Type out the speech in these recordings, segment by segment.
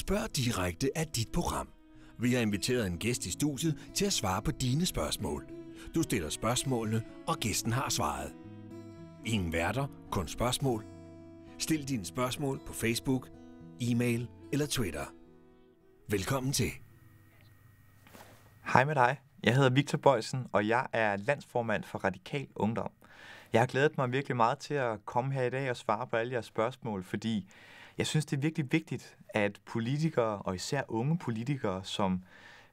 Spørg direkte af dit program. Vi har inviteret en gæst i studiet til at svare på dine spørgsmål. Du stiller spørgsmålene, og gæsten har svaret. Ingen værter, kun spørgsmål. Stil dine spørgsmål på Facebook, e-mail eller Twitter. Velkommen til. Hej med dig. Jeg hedder Victor Bøjsen, og jeg er landsformand for Radikal Ungdom. Jeg har glædet mig virkelig meget til at komme her i dag og svare på alle jeres spørgsmål, fordi jeg synes, det er virkelig vigtigt, at politikere, og især unge politikere, som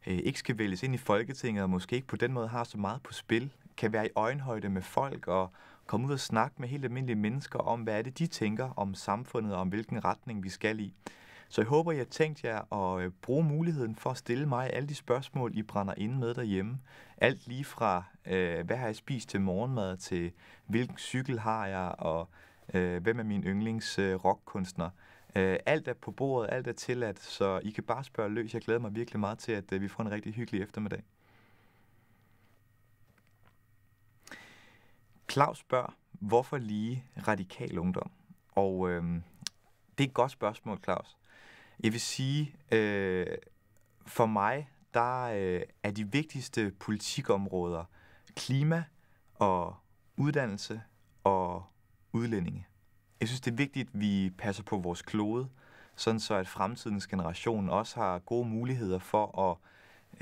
øh, ikke skal vælges ind i Folketinget, og måske ikke på den måde har så meget på spil, kan være i øjenhøjde med folk og komme ud og snakke med helt almindelige mennesker om, hvad er det, de tænker om samfundet og om hvilken retning vi skal i. Så jeg håber, I har tænkt jer at øh, bruge muligheden for at stille mig alle de spørgsmål, I brænder inde med derhjemme. Alt lige fra, øh, hvad har jeg spist til morgenmad, til hvilken cykel har jeg, og øh, hvem er min yndlings øh, rockkunstner. Øh, alt er på bordet, alt er tilladt, så I kan bare spørge løs. Jeg glæder mig virkelig meget til, at øh, vi får en rigtig hyggelig eftermiddag. Claus spørger, hvorfor lige radikal ungdom? Og øh, det er et godt spørgsmål, Claus. Jeg vil sige, øh, for mig, der øh, er de vigtigste politikområder klima og uddannelse og udlændinge. Jeg synes, det er vigtigt, at vi passer på vores klode, sådan så at fremtidens generation også har gode muligheder for at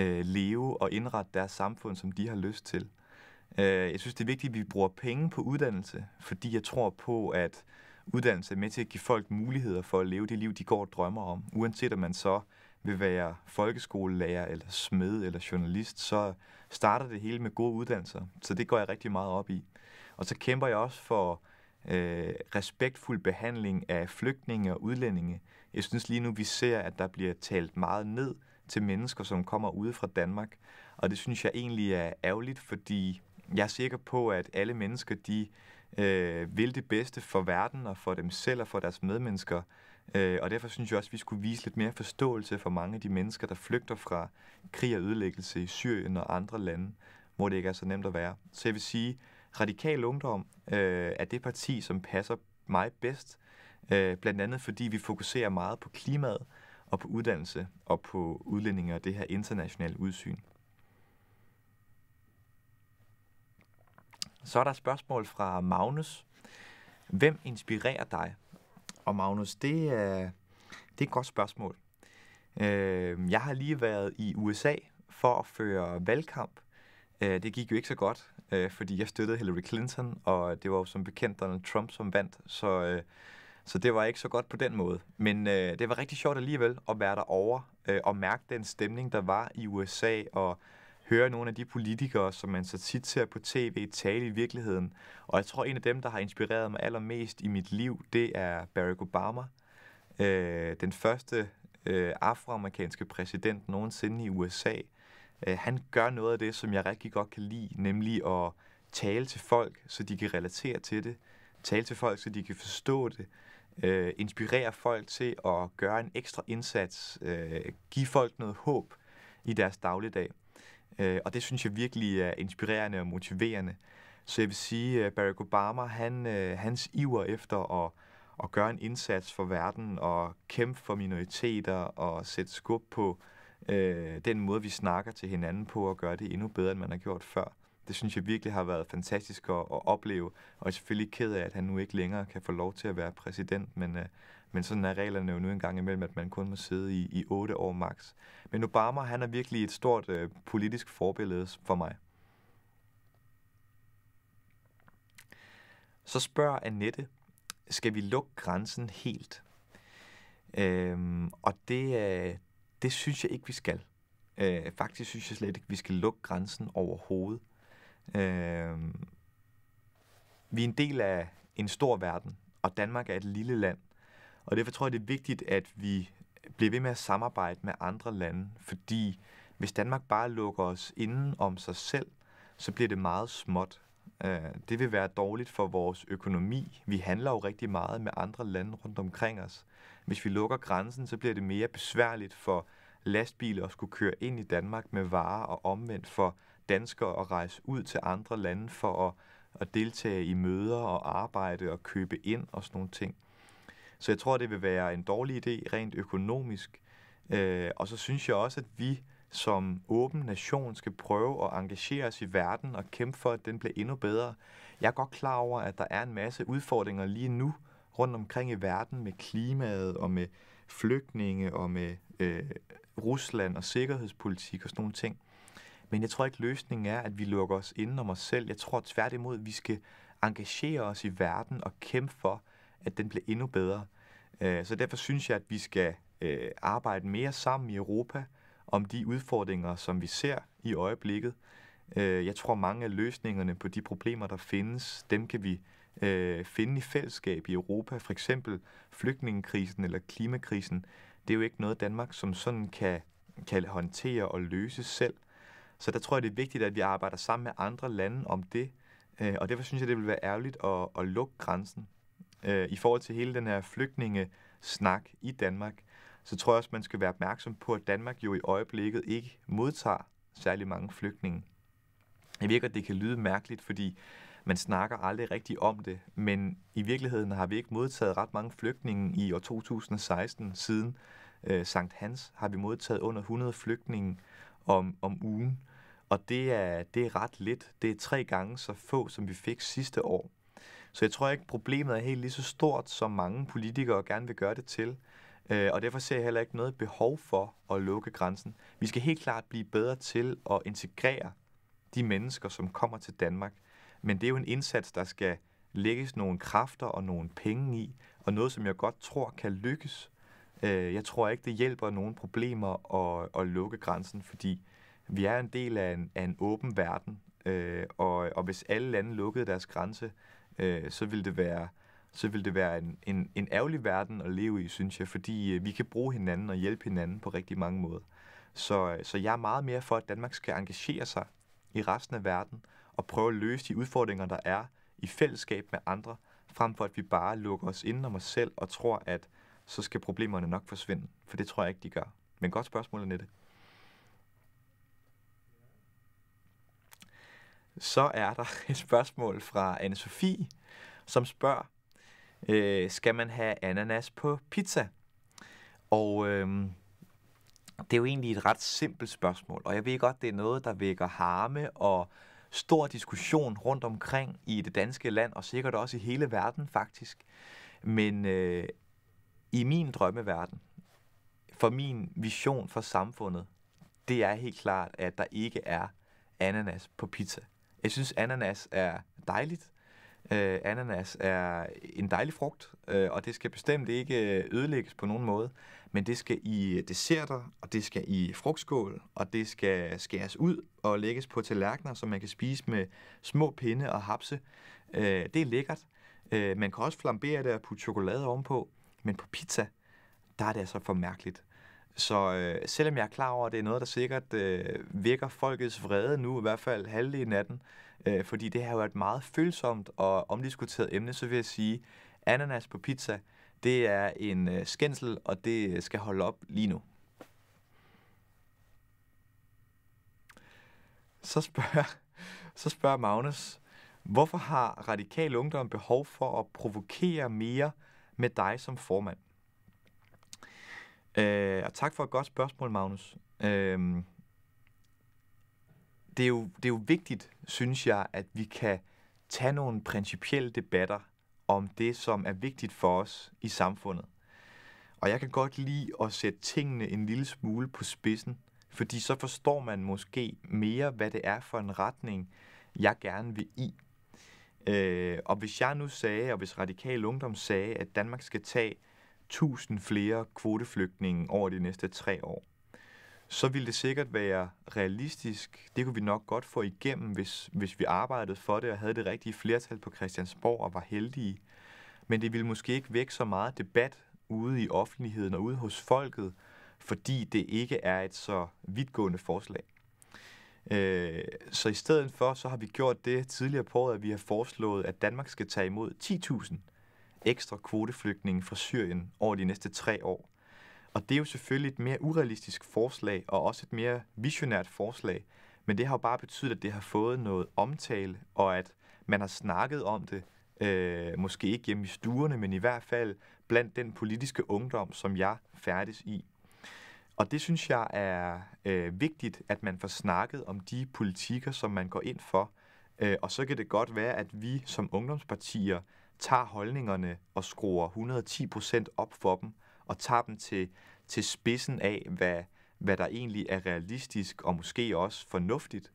øh, leve og indrette deres samfund, som de har lyst til. Øh, jeg synes, det er vigtigt, at vi bruger penge på uddannelse, fordi jeg tror på, at uddannelse er med til at give folk muligheder for at leve det liv, de går og drømmer om. Uanset om man så vil være folkeskolelærer eller smed eller journalist, så starter det hele med gode uddannelser. Så det går jeg rigtig meget op i. Og så kæmper jeg også for øh, respektfuld behandling af flygtninge og udlændinge. Jeg synes lige nu, vi ser, at der bliver talt meget ned til mennesker, som kommer ude fra Danmark. Og det synes jeg egentlig er ærgerligt, fordi jeg er sikker på, at alle mennesker, de øh, vil det bedste for verden og for dem selv og for deres medmennesker. Øh, og derfor synes jeg også, at vi skulle vise lidt mere forståelse for mange af de mennesker, der flygter fra krig og ødelæggelse i Syrien og andre lande, hvor det ikke er så nemt at være. Så jeg vil sige, Radikal Ungdom øh, er det parti, som passer mig bedst, øh, blandt andet fordi vi fokuserer meget på klimaet og på uddannelse og på udlændinge og det her internationale udsyn. Så er der spørgsmål fra Magnus. Hvem inspirerer dig? Og Magnus, det er, det er et godt spørgsmål. Øh, jeg har lige været i USA for at føre valgkamp. Øh, det gik jo ikke så godt, øh, fordi jeg støttede Hillary Clinton, og det var jo som bekendt Donald Trump, som vandt, så, øh, så det var ikke så godt på den måde. Men øh, det var rigtig sjovt alligevel at være derovre øh, og mærke den stemning, der var i USA, og høre nogle af de politikere, som man så tit ser på tv, tale i virkeligheden. Og jeg tror, en af dem, der har inspireret mig allermest i mit liv, det er Barack Obama. Øh, den første øh, afroamerikanske præsident nogensinde i USA, øh, han gør noget af det, som jeg rigtig godt kan lide, nemlig at tale til folk, så de kan relatere til det, tale til folk, så de kan forstå det, øh, inspirere folk til at gøre en ekstra indsats, øh, give folk noget håb i deres dagligdag. Øh, og det synes jeg virkelig er inspirerende og motiverende. Så jeg vil sige, at øh, Barack Obama, han, øh, hans iver efter at, at gøre en indsats for verden og kæmpe for minoriteter og sætte skub på øh, øh, den måde, vi snakker til hinanden på og gør det endnu bedre, end man har gjort før. Det synes jeg virkelig har været fantastisk at, at opleve, og jeg er selvfølgelig ked af, at han nu ikke længere kan få lov til at være præsident, men, øh, men sådan er reglerne jo nu engang imellem, at man kun må sidde i, i otte år max. Men Obama, han er virkelig et stort øh, politisk forbillede for mig. Så spørger Annette, skal vi lukke grænsen helt? Øhm, og det, det synes jeg ikke, vi skal. Øh, faktisk synes jeg slet ikke, vi skal lukke grænsen hovedet. Øh, vi er en del af en stor verden, og Danmark er et lille land. Og derfor tror jeg, det er vigtigt, at vi bliver ved med at samarbejde med andre lande, fordi hvis Danmark bare lukker os inden om sig selv, så bliver det meget småt. Øh, det vil være dårligt for vores økonomi. Vi handler jo rigtig meget med andre lande rundt omkring os. Hvis vi lukker grænsen, så bliver det mere besværligt for lastbiler skulle køre ind i Danmark med varer og omvendt for danskere at rejse ud til andre lande for at, at deltage i møder og arbejde og købe ind og sådan nogle ting. Så jeg tror, det vil være en dårlig idé rent økonomisk. Øh, og så synes jeg også, at vi som åben nation skal prøve at engagere os i verden og kæmpe for, at den bliver endnu bedre. Jeg er godt klar over, at der er en masse udfordringer lige nu rundt omkring i verden med klimaet og med flygtninge og med øh, Rusland og sikkerhedspolitik og sådan nogle ting. Men jeg tror ikke, løsningen er, at vi lukker os inden om os selv. Jeg tror tværtimod, at vi skal engagere os i verden og kæmpe for, at den bliver endnu bedre. Øh, så derfor synes jeg, at vi skal øh, arbejde mere sammen i Europa om de udfordringer, som vi ser i øjeblikket. Øh, jeg tror, mange af løsningerne på de problemer, der findes, dem kan vi øh, finde i fællesskab i Europa, for eksempel flygtningekrisen eller klimakrisen, det er jo ikke noget, Danmark som sådan kan, kan håndtere og løse selv. Så der tror jeg, det er vigtigt, at vi arbejder sammen med andre lande om det, øh, og derfor synes jeg, det vil være ærgerligt at, at lukke grænsen. Øh, I forhold til hele den her flygtningesnak i Danmark, så tror jeg også, man skal være opmærksom på, at Danmark jo i øjeblikket ikke modtager særlig mange flygtninge. Jeg virker, at det kan lyde mærkeligt, fordi man snakker aldrig rigtig om det, men i virkeligheden har vi ikke modtaget ret mange flygtninge i år 2016. Siden øh, Sankt Hans har vi modtaget under 100 flygtninge om, om ugen, og det er, det er ret lidt. Det er tre gange så få, som vi fik sidste år. Så jeg tror ikke, problemet er helt lige så stort, som mange politikere gerne vil gøre det til. Øh, og derfor ser jeg heller ikke noget behov for at lukke grænsen. Vi skal helt klart blive bedre til at integrere de mennesker, som kommer til Danmark. Men det er jo en indsats, der skal lægges nogle kræfter og nogle penge i, og noget, som jeg godt tror kan lykkes. Øh, jeg tror ikke, det hjælper nogen problemer at, at lukke grænsen, fordi vi er en del af en, af en åben verden, øh, og, og hvis alle lande lukkede deres grænse, øh, så ville det være så ville det være en, en, en ærgerlig verden at leve i, synes jeg, fordi øh, vi kan bruge hinanden og hjælpe hinanden på rigtig mange måder. Så, så jeg er meget mere for, at Danmark skal engagere sig i resten af verden, og prøve at løse de udfordringer, der er i fællesskab med andre, frem for at vi bare lukker os ind om os selv og tror, at så skal problemerne nok forsvinde. For det tror jeg ikke, de gør. Men godt spørgsmål, Annette. Så er der et spørgsmål fra anne Sofie, som spørger, øh, skal man have ananas på pizza? Og øh, det er jo egentlig et ret simpelt spørgsmål, og jeg ved godt, det er noget, der vækker harme og stor diskussion rundt omkring i det danske land, og sikkert også i hele verden faktisk. Men øh, i min drømmeverden, for min vision for samfundet, det er helt klart, at der ikke er ananas på pizza. Jeg synes, ananas er dejligt. Øh, ananas er en dejlig frugt, øh, og det skal bestemt ikke øh, ødelægges på nogen måde. Men det skal i øh, desserter, og det skal i frugtskål, og det skal skæres ud og lægges på tallerkener, som man kan spise med små pinde og hapse. Øh, det er lækkert. Øh, man kan også flambere det og putte chokolade ovenpå, men på pizza, der er det altså for mærkeligt. Så øh, selvom jeg er klar over, at det er noget, der sikkert øh, vækker folkets vrede nu, i hvert fald halvdelen af den, øh, fordi det her jo er et meget følsomt og omdiskuteret emne, så vil jeg sige, ananas på pizza – det er en øh, skændsel, og det øh, skal holde op lige nu. Så spørger, så spørger Magnus, hvorfor har radikal ungdom behov for at provokere mere med dig som formand? Øh, og tak for et godt spørgsmål, Magnus. Øh, det, er jo, det er jo vigtigt, synes jeg, at vi kan tage nogle principielle debatter om det, som er vigtigt for os i samfundet. Og jeg kan godt lide at sætte tingene en lille smule på spidsen, fordi så forstår man måske mere, hvad det er for en retning, jeg gerne vil i. Øh, og hvis jeg nu sagde, og hvis Radikal Ungdom sagde, at Danmark skal tage 1000 flere kvoteflygtninge over de næste tre år, så ville det sikkert være realistisk. Det kunne vi nok godt få igennem, hvis, hvis vi arbejdede for det og havde det rigtige flertal på Christiansborg og var heldige. Men det ville måske ikke vække så meget debat ude i offentligheden og ude hos folket, fordi det ikke er et så vidtgående forslag. Øh, så i stedet for, så har vi gjort det tidligere på året, at vi har foreslået, at Danmark skal tage imod 10.000 ekstra kvoteflygtninge fra Syrien over de næste tre år. Og det er jo selvfølgelig et mere urealistisk forslag, og også et mere visionært forslag. Men det har jo bare betydet, at det har fået noget omtale, og at man har snakket om det, øh, måske ikke hjemme i stuerne, men i hvert fald blandt den politiske ungdom, som jeg færdes i. Og det synes jeg er øh, vigtigt, at man får snakket om de politikker, som man går ind for. Øh, og så kan det godt være, at vi som ungdomspartier tager holdningerne og skruer 110 procent op for dem, og tager dem til, til spidsen af, hvad, hvad der egentlig er realistisk og måske også fornuftigt.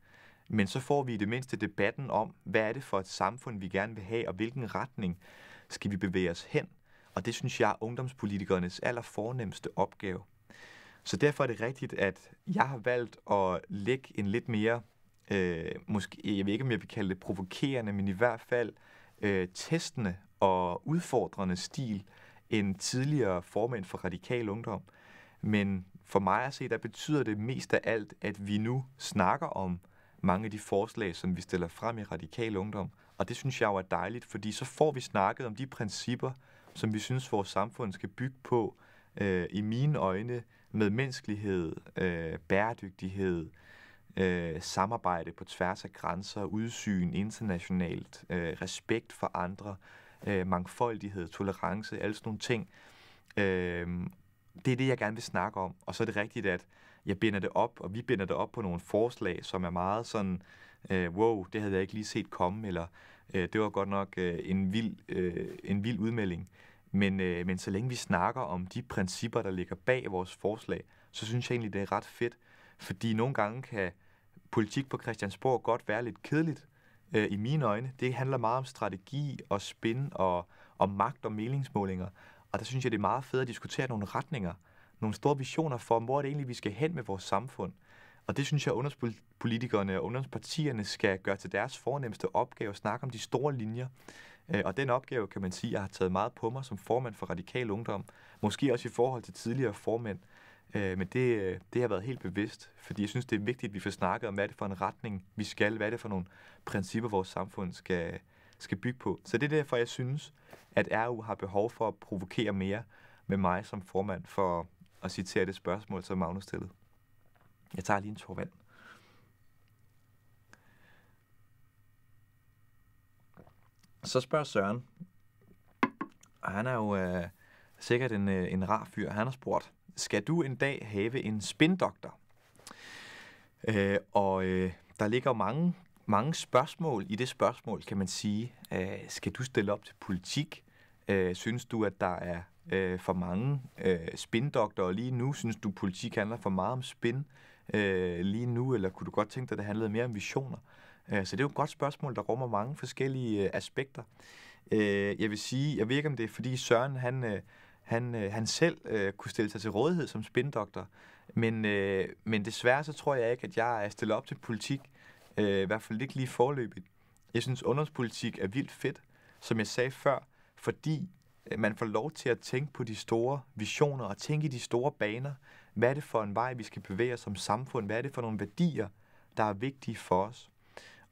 Men så får vi i det mindste debatten om, hvad er det for et samfund, vi gerne vil have, og hvilken retning skal vi bevæge os hen. Og det synes jeg er ungdomspolitikernes allerfornemmeste opgave. Så derfor er det rigtigt, at jeg har valgt at lægge en lidt mere, øh, måske, jeg ved ikke om jeg vil kalde det provokerende, men i hvert fald øh, testende og udfordrende stil en tidligere formand for radikal ungdom. Men for mig at se, der betyder det mest af alt, at vi nu snakker om mange af de forslag, som vi stiller frem i radikal ungdom. Og det synes jeg jo er dejligt, fordi så får vi snakket om de principper, som vi synes, vores samfund skal bygge på, øh, i mine øjne, med menneskelighed, øh, bæredygtighed, øh, samarbejde på tværs af grænser, udsyn internationalt, øh, respekt for andre øh, mangfoldighed, tolerance, alle sådan nogle ting. Øh, det er det, jeg gerne vil snakke om. Og så er det rigtigt, at jeg binder det op, og vi binder det op på nogle forslag, som er meget sådan, øh, wow, det havde jeg ikke lige set komme, eller øh, det var godt nok øh, en, vild, øh, en vild udmelding. Men, øh, men så længe vi snakker om de principper, der ligger bag vores forslag, så synes jeg egentlig, det er ret fedt. Fordi nogle gange kan politik på Christiansborg godt være lidt kedeligt, øh, i mine øjne. Det handler meget om strategi og spin og, og magt og meningsmålinger. Og der synes jeg, det er meget fedt at diskutere nogle retninger, nogle store visioner for, hvor er det egentlig, vi skal hen med vores samfund. Og det synes jeg, at ungdomspolitikerne og ungdomspartierne skal gøre til deres fornemmeste opgave at snakke om de store linjer. Øh, og den opgave, kan man sige, jeg har taget meget på mig som formand for Radikal Ungdom. Måske også i forhold til tidligere formænd. Øh, men det, øh, det har været helt bevidst, fordi jeg synes, det er vigtigt, at vi får snakket om, hvad er det for en retning, vi skal, hvad er for nogle principper, vores samfund skal, skal bygge på. Så det er derfor, jeg synes, at RU har behov for at provokere mere med mig som formand for at citere det spørgsmål, som Magnus stillede. Jeg tager lige en tur vand. Så spørger Søren, og han er jo øh, sikkert en, øh, en rar fyr, han har spurgt, skal du en dag have en spindoktor? Øh, og øh, der ligger mange, mange spørgsmål i det spørgsmål, kan man sige. Øh, skal du stille op til politik? Øh, synes du, at der er øh, for mange øh, spindoktorer lige nu? Synes du, politik handler for meget om spin øh, lige nu? Eller kunne du godt tænke dig, at det handlede mere om visioner? Øh, så det er jo et godt spørgsmål, der rummer mange forskellige øh, aspekter. Øh, jeg vil sige, jeg ved ikke, om det er, fordi Søren han... Øh, han, øh, han selv øh, kunne stille sig til rådighed som spindoktor. Men, øh, men desværre så tror jeg ikke, at jeg er stillet op til politik, øh, i hvert fald ikke lige forløbigt. Jeg synes, ungdomspolitik er vildt fedt, som jeg sagde før, fordi øh, man får lov til at tænke på de store visioner og tænke i de store baner. Hvad er det for en vej, vi skal bevæge os som samfund? Hvad er det for nogle værdier, der er vigtige for os?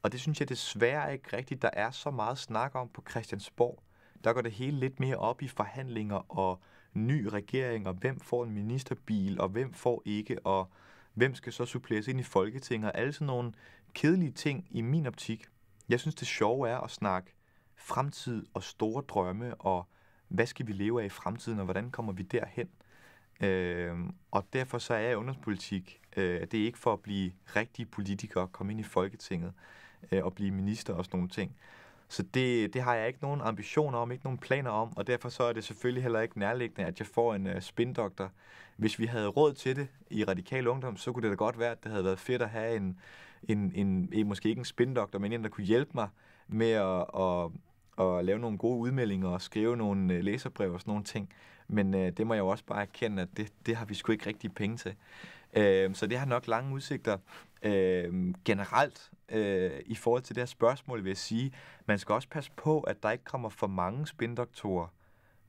Og det synes jeg desværre ikke rigtigt, der er så meget snak om på Christiansborg der går det hele lidt mere op i forhandlinger og ny regering, og hvem får en ministerbil, og hvem får ikke, og hvem skal så suppleres ind i Folketinget, og alle sådan nogle kedelige ting i min optik. Jeg synes, det sjove er at snakke fremtid og store drømme, og hvad skal vi leve af i fremtiden, og hvordan kommer vi derhen? Øh, og derfor så er ungdomspolitik, øh, det er ikke for at blive rigtige politikere, komme ind i Folketinget øh, og blive minister og sådan nogle ting. Så det, det har jeg ikke nogen ambitioner om, ikke nogen planer om, og derfor så er det selvfølgelig heller ikke nærliggende, at jeg får en uh, spindoktor. Hvis vi havde råd til det i radikal ungdom, så kunne det da godt være, at det havde været fedt at have en, en, en, en måske ikke en spindoktor, men en, der kunne hjælpe mig med at, at, at lave nogle gode udmeldinger og skrive nogle øh, læserbrev og sådan nogle ting. Men uh, det må jeg jo også bare erkende, at det, det har vi sgu ikke rigtig penge til. Uh, så det har nok lange udsigter. Øh, generelt øh, i forhold til det her spørgsmål, vil jeg sige, man skal også passe på, at der ikke kommer for mange spindoktorer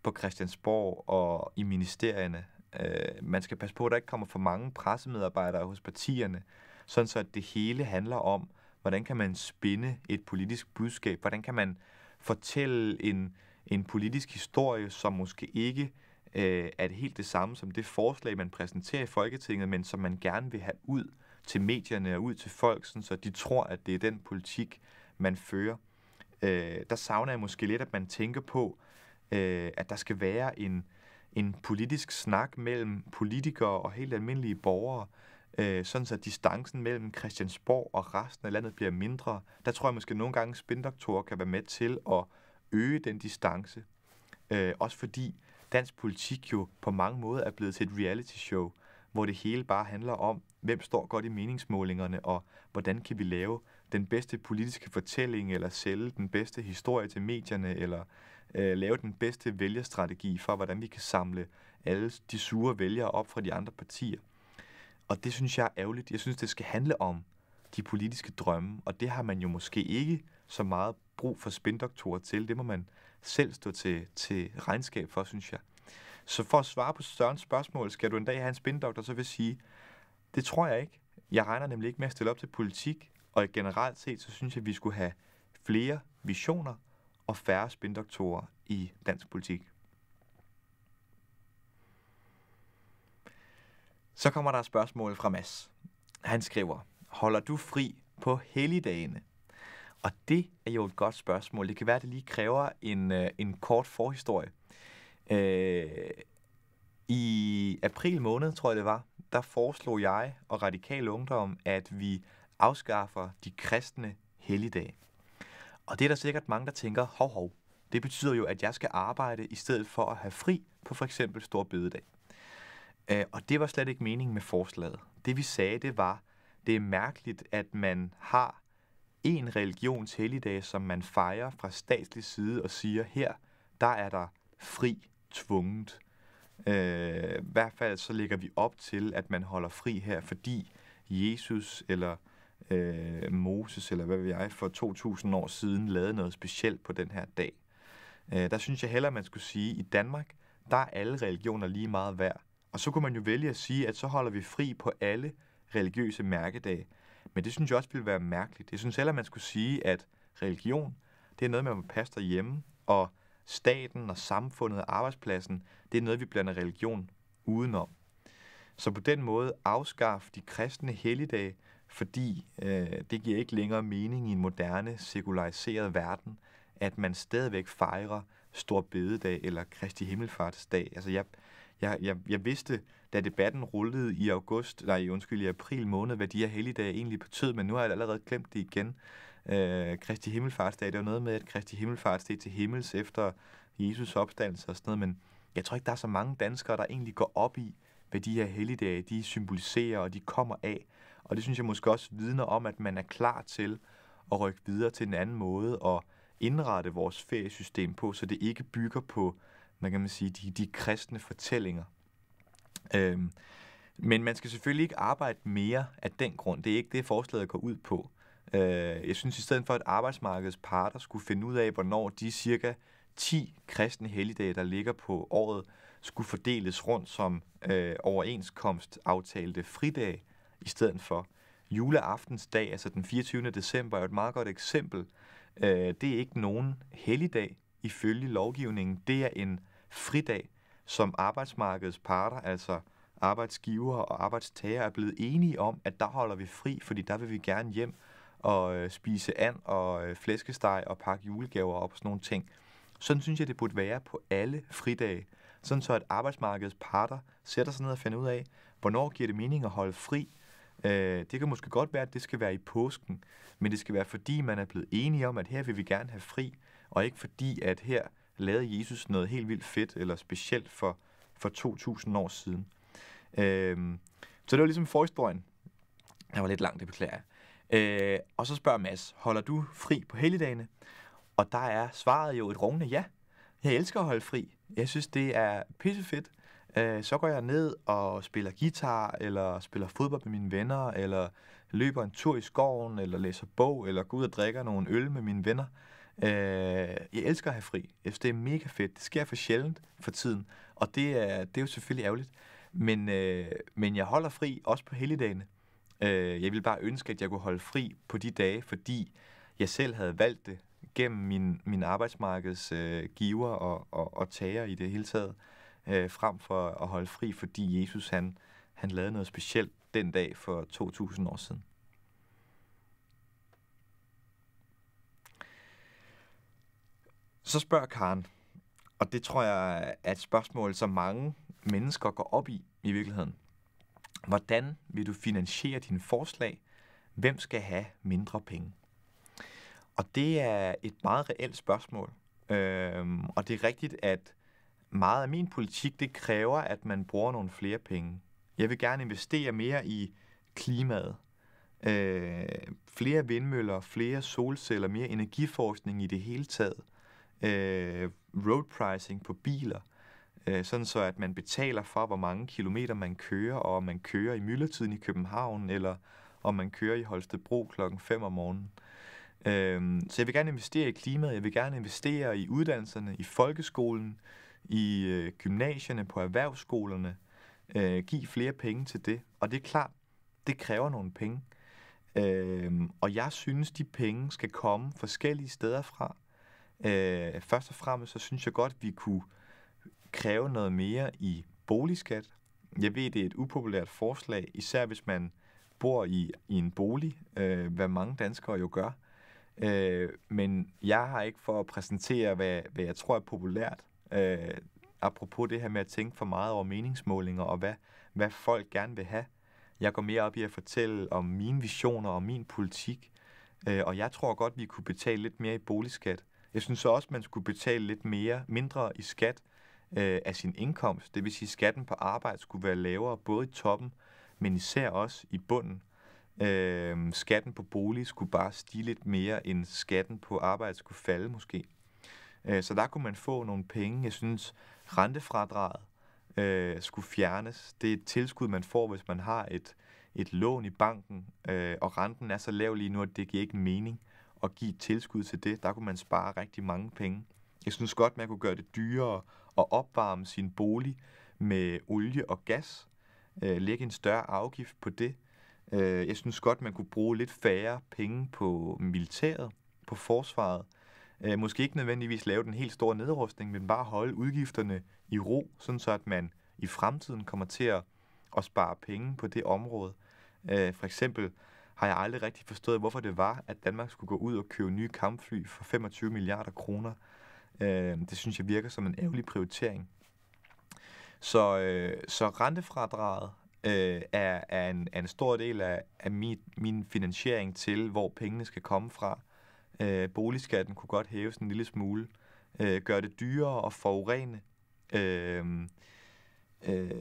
på Christiansborg og i ministerierne. Øh, man skal passe på, at der ikke kommer for mange pressemedarbejdere hos partierne, sådan så at det hele handler om, hvordan kan man spinde et politisk budskab, hvordan kan man fortælle en, en politisk historie, som måske ikke øh, er det helt det samme som det forslag, man præsenterer i Folketinget, men som man gerne vil have ud til medierne og ud til folk, sådan, så de tror, at det er den politik, man fører. Øh, der savner jeg måske lidt, at man tænker på, øh, at der skal være en, en politisk snak mellem politikere og helt almindelige borgere, øh, sådan så distancen mellem Christiansborg og resten af landet bliver mindre. Der tror jeg måske nogle gange, at spindoktorer kan være med til at øge den distance. Øh, også fordi dansk politik jo på mange måder er blevet til et reality show, hvor det hele bare handler om, hvem står godt i meningsmålingerne, og hvordan kan vi lave den bedste politiske fortælling, eller sælge den bedste historie til medierne, eller øh, lave den bedste vælgerstrategi for, hvordan vi kan samle alle de sure vælgere op fra de andre partier. Og det synes jeg er ærgerligt. Jeg synes, det skal handle om de politiske drømme, og det har man jo måske ikke så meget brug for spindoktorer til. Det må man selv stå til, til regnskab for, synes jeg. Så for at svare på Sørens spørgsmål, skal du en dag have en spindoktor, så vil jeg sige, det tror jeg ikke. Jeg regner nemlig ikke med at stille op til politik, og generelt set, så synes jeg, at vi skulle have flere visioner og færre spindoktorer i dansk politik. Så kommer der et spørgsmål fra Mads. Han skriver, holder du fri på helligdagene? Og det er jo et godt spørgsmål. Det kan være, at det lige kræver en, øh, en kort forhistorie. Øh, I april måned, tror jeg det var, der foreslog jeg og Radikal Ungdom, at vi afskaffer de kristne helligdage. Og det er der sikkert mange, der tænker, hov hov, det betyder jo, at jeg skal arbejde i stedet for at have fri på for eksempel Stor Bededag. Øh, og det var slet ikke meningen med forslaget. Det vi sagde, det var, det er mærkeligt, at man har en religions helligdag, som man fejrer fra statslig side og siger, her, der er der fri tvunget. Øh, I hvert fald så lægger vi op til, at man holder fri her, fordi Jesus eller øh, Moses eller hvad ved jeg, for 2.000 år siden lavede noget specielt på den her dag. Øh, der synes jeg hellere, man skulle sige, at i Danmark, der er alle religioner lige meget værd. Og så kunne man jo vælge at sige, at så holder vi fri på alle religiøse mærkedage. Men det synes jeg også ville være mærkeligt. Jeg synes heller, man skulle sige, at religion, det er noget, man må passe derhjemme, og staten og samfundet og arbejdspladsen, det er noget, vi blander religion udenom. Så på den måde afskaff de kristne helligdage, fordi øh, det giver ikke længere mening i en moderne, sekulariseret verden, at man stadigvæk fejrer Stor Bededag eller Kristi Himmelfartsdag. Altså jeg, jeg, jeg, jeg vidste, da debatten rullede i august, nej, undskyld, i april måned, hvad de her helligdage egentlig betød, men nu har jeg allerede glemt det igen øh, Kristi Himmelfartsdag. Det var noget med, at Kristi Himmelfartsdag til himmels efter Jesus opstandelse og sådan noget, men jeg tror ikke, der er så mange danskere, der egentlig går op i, hvad de her helligdage, de symboliserer og de kommer af. Og det synes jeg måske også vidner om, at man er klar til at rykke videre til en anden måde og indrette vores feriesystem på, så det ikke bygger på, man kan man sige, de, de kristne fortællinger. Øhm, men man skal selvfølgelig ikke arbejde mere af den grund. Det er ikke det, forslaget går ud på. Øh, jeg synes i stedet for, at arbejdsmarkedets parter skulle finde ud af, hvornår de cirka 10 kristne helligdage, der ligger på året, skulle fordeles rundt som øh, overenskomst aftalte fridag i stedet for. dag, altså den 24. december, er et meget godt eksempel. Øh, det er ikke nogen helligdag ifølge lovgivningen. Det er en fridag, som arbejdsmarkedets parter, altså arbejdsgiver og arbejdstager, er blevet enige om, at der holder vi fri, fordi der vil vi gerne hjem og øh, spise and og øh, flæskesteg og pakke julegaver op og sådan nogle ting. Sådan synes jeg, det burde være på alle fridage. Sådan så, at arbejdsmarkedets parter sætter sig ned og finder ud af, hvornår giver det mening at holde fri. Øh, det kan måske godt være, at det skal være i påsken, men det skal være, fordi man er blevet enige om, at her vil vi gerne have fri, og ikke fordi, at her lavede Jesus noget helt vildt fedt eller specielt for, for 2.000 år siden. Øh, så det var ligesom forhistorien. Jeg var lidt langt, det beklager jeg. Øh, og så spørger Mads, holder du fri på helligdagene? Og der er svaret jo et rungende ja. Jeg elsker at holde fri. Jeg synes, det er pissefedt. Øh, så går jeg ned og spiller guitar, eller spiller fodbold med mine venner, eller løber en tur i skoven, eller læser bog, eller går ud og drikker nogle øl med mine venner. Øh, jeg elsker at have fri. Jeg synes, det er mega fedt. Det sker for sjældent for tiden, og det er, det er jo selvfølgelig ærgerligt. Men, øh, men jeg holder fri også på helligdagene. Øh, jeg ville bare ønske, at jeg kunne holde fri på de dage, fordi jeg selv havde valgt det gennem min, min arbejdsmarkeds øh, giver og, og, og tager i det hele taget, øh, frem for at holde fri, fordi Jesus han, han lavede noget specielt den dag for 2000 år siden. Så spørger Karen, og det tror jeg er et spørgsmål, som mange mennesker går op i i virkeligheden. Hvordan vil du finansiere dine forslag? Hvem skal have mindre penge? Og det er et meget reelt spørgsmål. Øhm, og det er rigtigt, at meget af min politik, det kræver, at man bruger nogle flere penge. Jeg vil gerne investere mere i klimaet. Øh, flere vindmøller, flere solceller, mere energiforskning i det hele taget. Øh, road pricing på biler. Øh, sådan så at man betaler for, hvor mange kilometer man kører, og om man kører i myldretiden i København, eller om man kører i Holstebro klokken 5 om morgenen. Øh, så jeg vil gerne investere i klimaet, jeg vil gerne investere i uddannelserne, i folkeskolen, i øh, gymnasierne, på erhvervsskolerne, give flere penge til det. Og det er klart, det kræver nogle penge. og jeg synes, de penge skal komme forskellige steder fra. først og fremmest, så synes jeg godt, vi kunne øh, kræve noget mere i boligskat. Jeg ved, det er et upopulært forslag, især hvis man bor i, i en bolig, øh, hvad mange danskere jo gør. Øh, men jeg har ikke for at præsentere, hvad, hvad jeg tror er populært. Øh, apropos det her med at tænke for meget over meningsmålinger og hvad, hvad folk gerne vil have. Jeg går mere op i at fortælle om mine visioner og min politik, øh, og jeg tror godt, vi kunne betale lidt mere i boligskat. Jeg synes også, man skulle betale lidt mere, mindre i skat øh, af sin indkomst. Det vil sige, at skatten på arbejde skulle være lavere både i toppen, men især også i bunden. Øh, skatten på bolig skulle bare stige lidt mere, end skatten på arbejde skulle falde måske. Øh, så der kunne man få nogle penge. Jeg synes, rentefradraget øh, skulle fjernes. Det er et tilskud, man får, hvis man har et, et lån i banken, øh, og renten er så lav lige nu, at det giver ikke mening at give tilskud til det. Der kunne man spare rigtig mange penge. Jeg synes godt, man kunne gøre det dyrere at opvarme sin bolig med olie og gas, øh, lægge en større afgift på det. Øh, jeg synes godt, man kunne bruge lidt færre penge på militæret, på forsvaret. Øh, måske ikke nødvendigvis lave den helt store nedrustning, men bare holde udgifterne i ro, sådan så at man i fremtiden kommer til at, at spare penge på det område. Øh, for eksempel har jeg aldrig rigtig forstået, hvorfor det var, at Danmark skulle gå ud og købe nye kampfly for 25 milliarder kroner. Øh, det synes jeg virker som en ærgerlig prioritering. Så, øh, så rentefradraget øh, er, er, en, er en stor del af, af mit, min finansiering til, hvor pengene skal komme fra. Øh, boligskatten kunne godt hæves en lille smule, øh, gøre det dyrere og forurene. Øh, øh,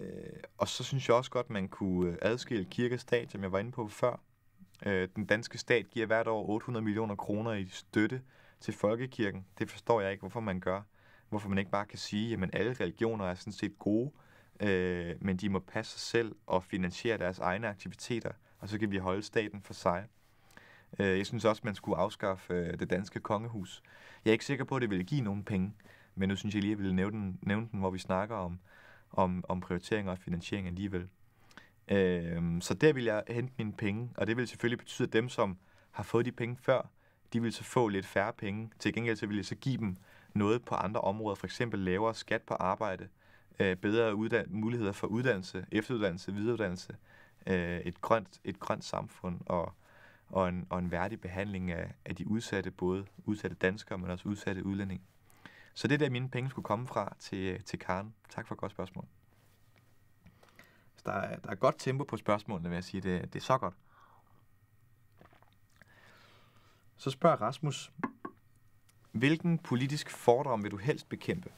og så synes jeg også godt, man kunne adskille kirke og stat, som jeg var inde på før. Øh, den danske stat giver hvert år 800 millioner kroner i støtte til folkekirken. Det forstår jeg ikke, hvorfor man gør. Hvorfor man ikke bare kan sige, at alle religioner er sådan set gode, øh, men de må passe sig selv og finansiere deres egne aktiviteter, og så kan vi holde staten for sig. Øh, jeg synes også, man skulle afskaffe øh, det danske kongehus. Jeg er ikke sikker på, at det ville give nogen penge, men nu synes jeg lige, at jeg ville nævne den, nævne den hvor vi snakker om, om, om prioriteringer og finansiering alligevel. Øh, så der vil jeg hente mine penge, og det vil selvfølgelig betyde, at dem, som har fået de penge før, de ville så få lidt færre penge. Til gengæld så ville jeg så give dem noget på andre områder, for eksempel lavere skat på arbejde, øh, bedre uddan- muligheder for uddannelse, efteruddannelse, videreuddannelse, øh, et, grønt, et grønt samfund og, og, en, og en værdig behandling af, af de udsatte, både udsatte danskere, men også udsatte udlændinge. Så det er der, mine penge skulle komme fra til, til Karen. Tak for et godt spørgsmål. Der er, der er godt tempo på spørgsmålene, vil jeg sige. Det, det er så godt. Så spørger Rasmus, hvilken politisk fordom vil du helst bekæmpe?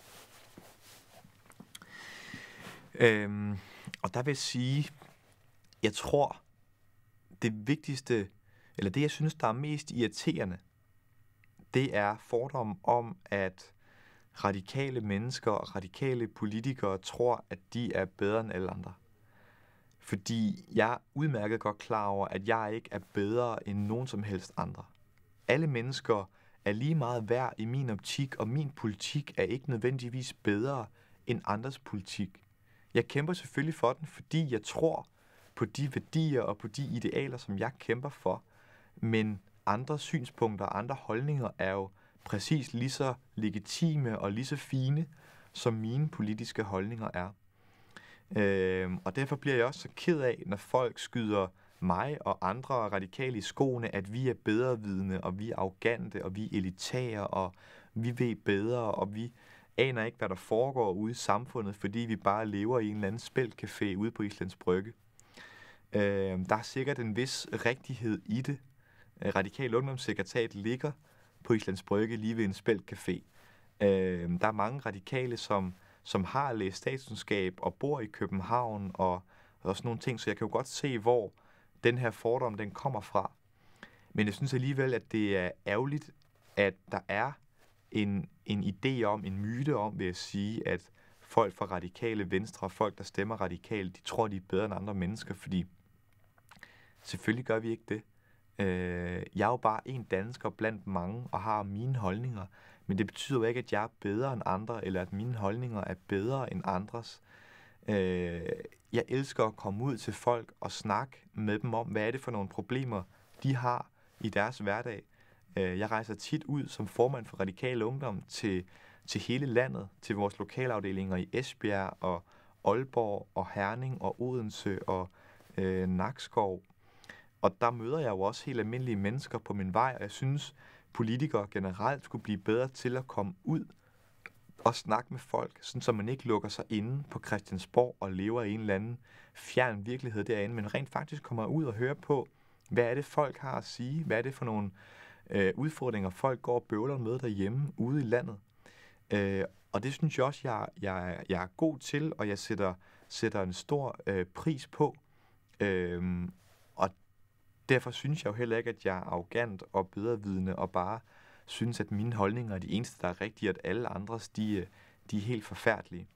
Øhm, og der vil jeg sige, jeg tror, det vigtigste, eller det jeg synes, der er mest irriterende, det er fordom om, at radikale mennesker og radikale politikere tror, at de er bedre end alle andre. Fordi jeg er udmærket godt klar over, at jeg ikke er bedre end nogen som helst andre alle mennesker er lige meget værd i min optik, og min politik er ikke nødvendigvis bedre end andres politik. Jeg kæmper selvfølgelig for den, fordi jeg tror på de værdier og på de idealer, som jeg kæmper for. Men andre synspunkter og andre holdninger er jo præcis lige så legitime og lige så fine, som mine politiske holdninger er. Øh, og derfor bliver jeg også så ked af, når folk skyder mig og andre radikale i skoene, at vi er bedrevidende, og vi er arrogante, og vi er elitære, og vi ved bedre, og vi aner ikke, hvad der foregår ude i samfundet, fordi vi bare lever i en eller anden spældcafé ude på Islands Brygge. Øh, der er sikkert en vis rigtighed i det. Øh, Radikal Ungdomssekretariat ligger på Islands Brygge lige ved en spældcafé. Øh, der er mange radikale, som, som har læst statsundskab og bor i København og, og sådan nogle ting, så jeg kan jo godt se, hvor den her fordom, den kommer fra. Men jeg synes alligevel, at det er ærgerligt, at der er en, en idé om, en myte om, vil jeg sige, at folk fra radikale venstre og folk, der stemmer radikalt, de tror, de er bedre end andre mennesker, fordi selvfølgelig gør vi ikke det. Øh, jeg er jo bare en dansker blandt mange og har mine holdninger, men det betyder jo ikke, at jeg er bedre end andre, eller at mine holdninger er bedre end andres. Øh, jeg elsker at komme ud til folk og snakke med dem om, hvad er det for nogle problemer, de har i deres hverdag. Øh, jeg rejser tit ud som formand for Radikal Ungdom til, til hele landet, til vores lokalafdelinger i Esbjerg og Aalborg og Herning og Odense og øh, Nakskov. Og der møder jeg jo også helt almindelige mennesker på min vej, og jeg synes, politikere generelt skulle blive bedre til at komme ud at snakke med folk, sådan så man ikke lukker sig inde på Christiansborg og lever i en eller anden fjern virkelighed derinde, men rent faktisk kommer ud og hører på, hvad er det folk har at sige, hvad er det for nogle øh, udfordringer folk går og bøvler med derhjemme ude i landet. Øh, og det synes jeg også, jeg, jeg, jeg er god til, og jeg sætter, sætter en stor øh, pris på. Øh, og derfor synes jeg jo heller ikke, at jeg er arrogant og bedrevidende og bare øh, synes, at mine holdninger er de eneste, der er rigtige, at alle andres, de, øh, de er helt forfærdelige.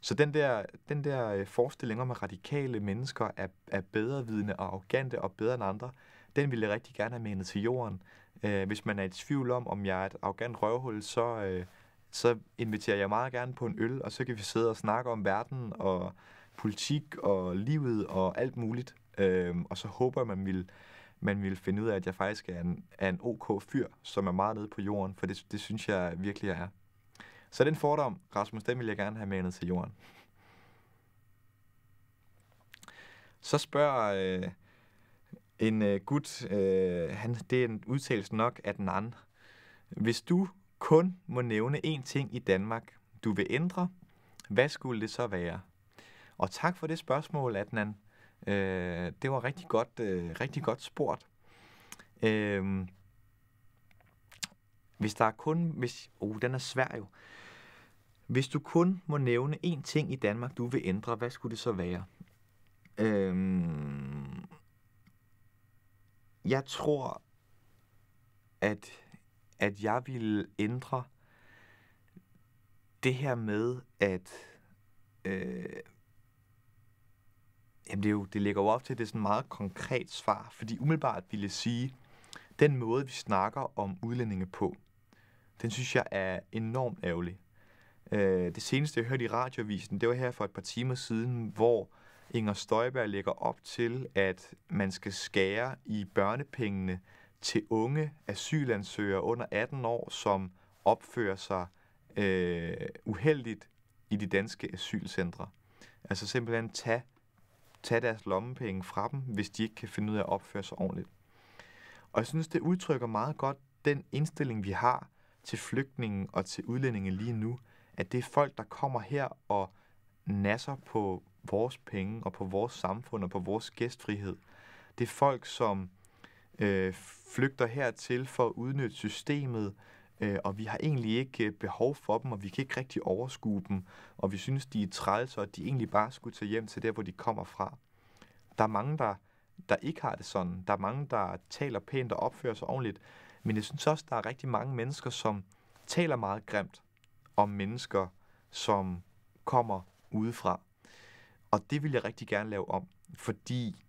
Så den der, den der øh, forestilling om, at radikale mennesker er, er bedrevidende og arrogante og bedre end andre, den ville jeg rigtig gerne have menet til jorden. Øh, hvis man er i tvivl om, om jeg er et arrogant røvhul, så, øh, så inviterer jeg meget gerne på en øl, og så kan vi sidde og snakke om verden og politik og livet og alt muligt. Øh, og så håber jeg, man vil man ville finde ud af, at jeg faktisk er en, er en ok fyr, som er meget nede på jorden, for det, det synes jeg virkelig, jeg er. Så den fordom, Rasmus, den vil jeg gerne have manet til jorden. Så spørger øh, en øh, gut, øh, han, det er en udtalelse nok, at anden. hvis du kun må nævne én ting i Danmark, du vil ændre, hvad skulle det så være? Og tak for det spørgsmål, Adnan. Øh, det var rigtig godt, øh, rigtig godt spurgt. Øh, hvis der er kun... Hvis, oh, den er svær jo. Hvis du kun må nævne én ting i Danmark, du vil ændre, hvad skulle det så være? Øh, jeg tror, at, at jeg vil ændre det her med, at øh, Jamen det, er jo, det ligger jo op til, at det er sådan et meget konkret svar, fordi umiddelbart ville jeg sige, den måde, vi snakker om udlændinge på, den synes jeg er enormt ærgerlig. Øh, det seneste, jeg hørte i radioavisen, det var her for et par timer siden, hvor Inger Støjberg lægger op til, at man skal skære i børnepengene til unge asylansøgere under 18 år, som opfører sig øh, uheldigt i de danske asylcentre. Altså simpelthen tage tage deres lommepenge fra dem, hvis de ikke kan finde ud af at opføre sig ordentligt. Og jeg synes, det udtrykker meget godt den indstilling, vi har til flygtningen og til udlændinge lige nu, at det er folk, der kommer her og nasser på vores penge og på vores samfund og på vores gæstfrihed. Det er folk, som øh, flygter hertil for at udnytte systemet, øh, og vi har egentlig ikke øh, behov for dem, og vi kan ikke rigtig overskue dem, og vi synes, de er træls, og de egentlig bare skulle tage hjem til der, hvor de kommer fra. Der er mange, der, der ikke har det sådan. Der er mange, der taler pænt og opfører sig ordentligt, men jeg synes også, der er rigtig mange mennesker, som taler meget grimt om mennesker, som kommer udefra. Og det vil jeg rigtig gerne lave om, fordi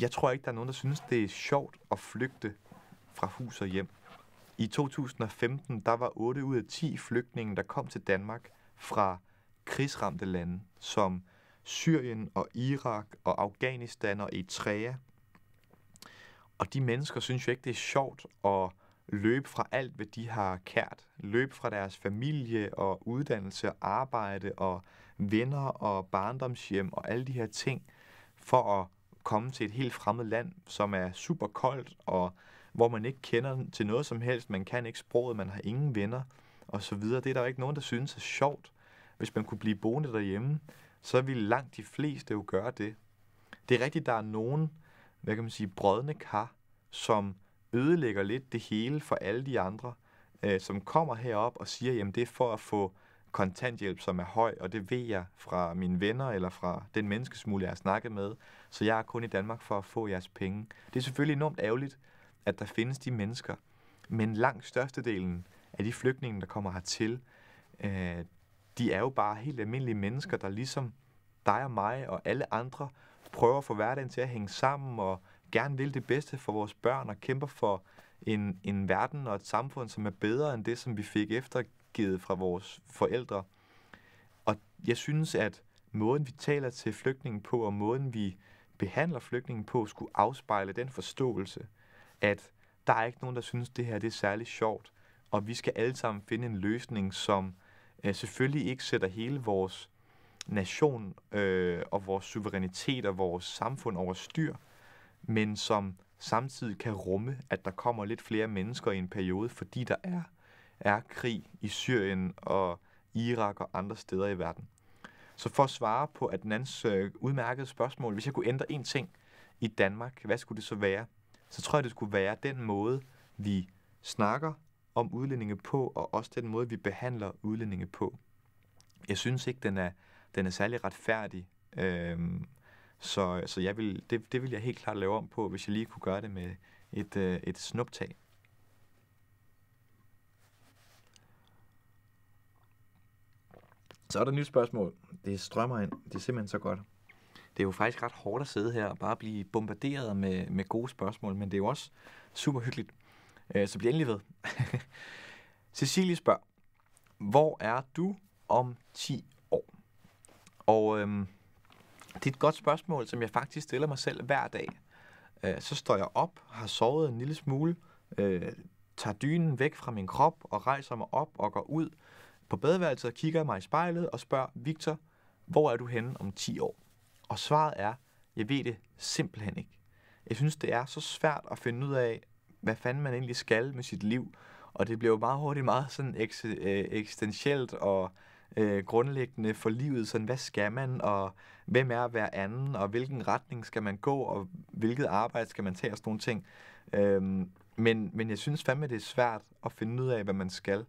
jeg tror ikke, der er nogen, der synes, det er sjovt at flygte fra hus og hjem. I 2015, der var 8 ud af 10 flygtninge, der kom til Danmark fra krigsramte lande, som Syrien og Irak og Afghanistan og Eritrea. Og de mennesker synes jo ikke, det er sjovt at løbe fra alt, hvad de har kært. Løbe fra deres familie og uddannelse og arbejde og venner og barndomshjem og alle de her ting for at komme til et helt fremmed land, som er super koldt og hvor man ikke kender til noget som helst, man kan ikke sproget, man har ingen venner og så videre. Det er der jo ikke nogen, der synes er sjovt. Hvis man kunne blive boende derhjemme, så ville langt de fleste jo gøre det. Det er rigtigt, der er nogen, hvad kan man sige, brødne kar, som ødelægger lidt det hele for alle de andre, øh, som kommer herop og siger, jamen det er for at få kontanthjælp, som er høj, og det ved jeg fra mine venner eller fra den menneskesmule, jeg har snakket med, så jeg er kun i Danmark for at få jeres penge. Det er selvfølgelig enormt ærgerligt, at der findes de mennesker, men langt størstedelen af de flygtninge, der kommer hertil, øh, de er jo bare helt almindelige mennesker, der ligesom dig og mig og alle andre prøver at få hverdagen til at hænge sammen og gerne vil det bedste for vores børn og kæmper for en, en verden og et samfund, som er bedre end det, som vi fik eftergivet fra vores forældre. Og jeg synes, at måden, vi taler til flygtningen på, og måden, vi behandler flygtningen på, skulle afspejle den forståelse, at der er ikke nogen, der synes, det her det er særlig sjovt, og vi skal alle sammen finde en løsning, som øh, selvfølgelig ikke sætter hele vores nation øh, og vores suverænitet og vores samfund over styr, men som samtidig kan rumme, at der kommer lidt flere mennesker i en periode, fordi der er, er krig i Syrien og Irak og andre steder i verden. Så for at svare på Adnans øh, udmærkede spørgsmål, hvis jeg kunne ændre én ting i Danmark, hvad skulle det så være? så tror jeg, det skulle være den måde, vi snakker om udlændinge på, og også den måde, vi behandler udlændinge på. Jeg synes ikke, den er, den er særlig retfærdig. Øhm, så så jeg vil, det, det vil jeg helt klart lave om på, hvis jeg lige kunne gøre det med et, øh, et snuptag. Så er der et nyt spørgsmål. Det strømmer ind. Det er simpelthen så godt det er jo faktisk ret hårdt at sidde her og bare blive bombarderet med, med gode spørgsmål, men det er jo også super hyggeligt. Øh, så bliv endelig ved. Cecilie spørger, hvor er du om 10 år? Og øhm, det er et godt spørgsmål, som jeg faktisk stiller mig selv hver dag. Øh, så står jeg op, har sovet en lille smule, øh, tager dynen væk fra min krop og rejser mig op og går ud på badeværelset og kigger mig i spejlet og spørger, Victor, hvor er du henne om 10 år? Og svaret er, jeg ved det simpelthen ikke. Jeg synes, det er så svært at finde ud af, hvad fanden man egentlig skal med sit liv. Og det bliver jo meget hurtigt meget sådan eks- øh, eksistentielt og øh, grundlæggende for livet. Sådan, hvad skal man, og hvem er hver anden, og hvilken retning skal man gå, og hvilket arbejde skal man tage, og sådan nogle ting. Øhm, men, men jeg synes fandme, det er svært at finde ud af, hvad man skal.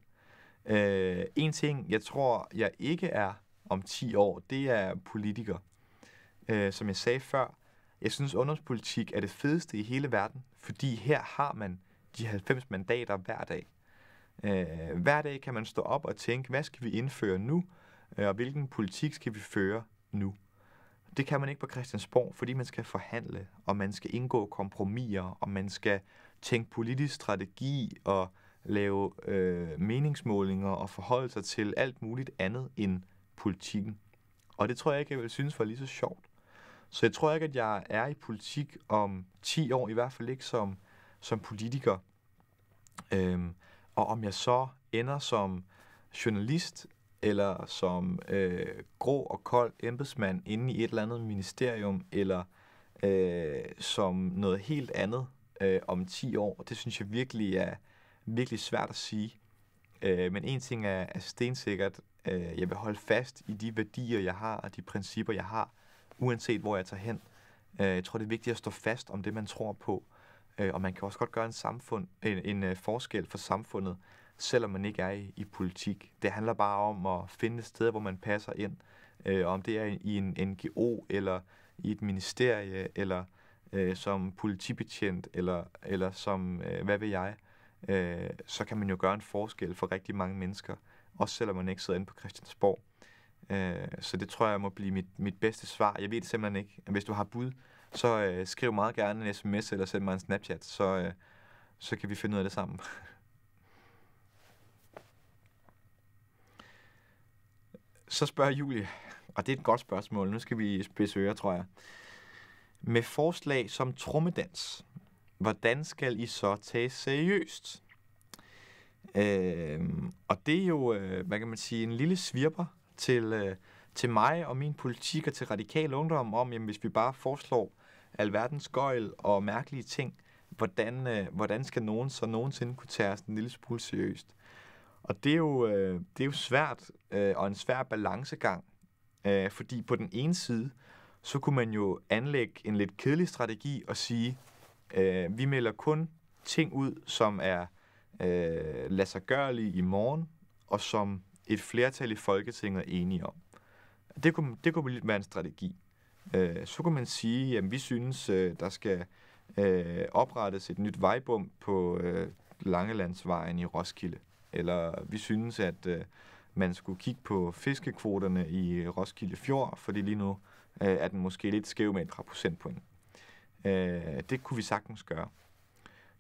Øh, en ting, jeg tror, jeg ikke er om 10 år, det er politiker øh, som jeg sagde før, jeg synes, ungdomspolitik er det fedeste i hele verden, fordi her har man de 90 mandater hver dag. Øh, hver dag kan man stå op og tænke, hvad skal vi indføre nu, øh, og hvilken politik skal vi føre nu? Det kan man ikke på Christiansborg, fordi man skal forhandle, og man skal indgå kompromiser, og man skal tænke politisk strategi og lave øh, meningsmålinger og forholde sig til alt muligt andet end politikken. Og det tror jeg ikke, jeg vil synes var lige så sjovt. Så jeg tror ikke, at jeg er i politik om 10 år, i hvert fald ikke som, som politiker. Øhm, og om jeg så ender som journalist eller som øh, grå og kold embedsmand inde i et eller andet ministerium, eller øh, som noget helt andet øh, om 10 år, det synes jeg virkelig er virkelig svært at sige. Øh, men en ting er, er stensikkert, øh, jeg vil holde fast i de værdier, jeg har, og de principper, jeg har, uanset hvor jeg tager hen. Øh, jeg tror, det er vigtigt at stå fast om det, man tror på. Øh, og man kan også godt gøre en, samfund, en, en øh, forskel for samfundet, selvom man ikke er i, i politik. Det handler bare om at finde et sted, hvor man passer ind. Øh, om det er i en NGO, eller i et ministerie, eller øh, som politibetjent, eller, eller som, øh, hvad ved jeg, øh, så kan man jo gøre en forskel for rigtig mange mennesker, også selvom man ikke sidder inde på Christiansborg. Øh, så det tror jeg må blive mit, mit bedste svar. Jeg ved det simpelthen ikke. Hvis du har bud, så øh, skriv meget gerne en sms eller send mig en Snapchat, så, øh, så kan vi finde ud af det sammen. Så spørger Julie, og det er et godt spørgsmål, nu skal vi spidse ører, tror jeg. Med forslag som trommedans, hvordan skal I så tage seriøst? Øh, og det er jo, øh, hvad kan man sige, en lille svirper til, øh, til mig og min politik og til radikal ungdom om, jamen, hvis vi bare foreslår alverdens gøjl og mærkelige ting, hvordan, øh, hvordan skal nogen så nogensinde kunne tage os en lille smule seriøst? Og det er jo, øh, det er jo svært øh, og en svær balancegang, øh, fordi på den ene side, så kunne man jo anlægge en lidt kedelig strategi og sige, øh, vi melder kun ting ud, som er øh, lader sig gørlige i morgen, og som et flertal i Folketinget er enige om. Det kunne, det kunne lidt være en strategi. Øh, så kunne man sige, at vi synes, øh, der skal øh, oprettes et nyt vejbom på øh, Langelandsvejen i Roskilde. Eller vi synes, at øh, man skulle kigge på fiskekvoterne i Roskilde Fjord, fordi lige nu øh, er den måske lidt skæv med et par procentpoint. Øh, det kunne vi sagtens gøre.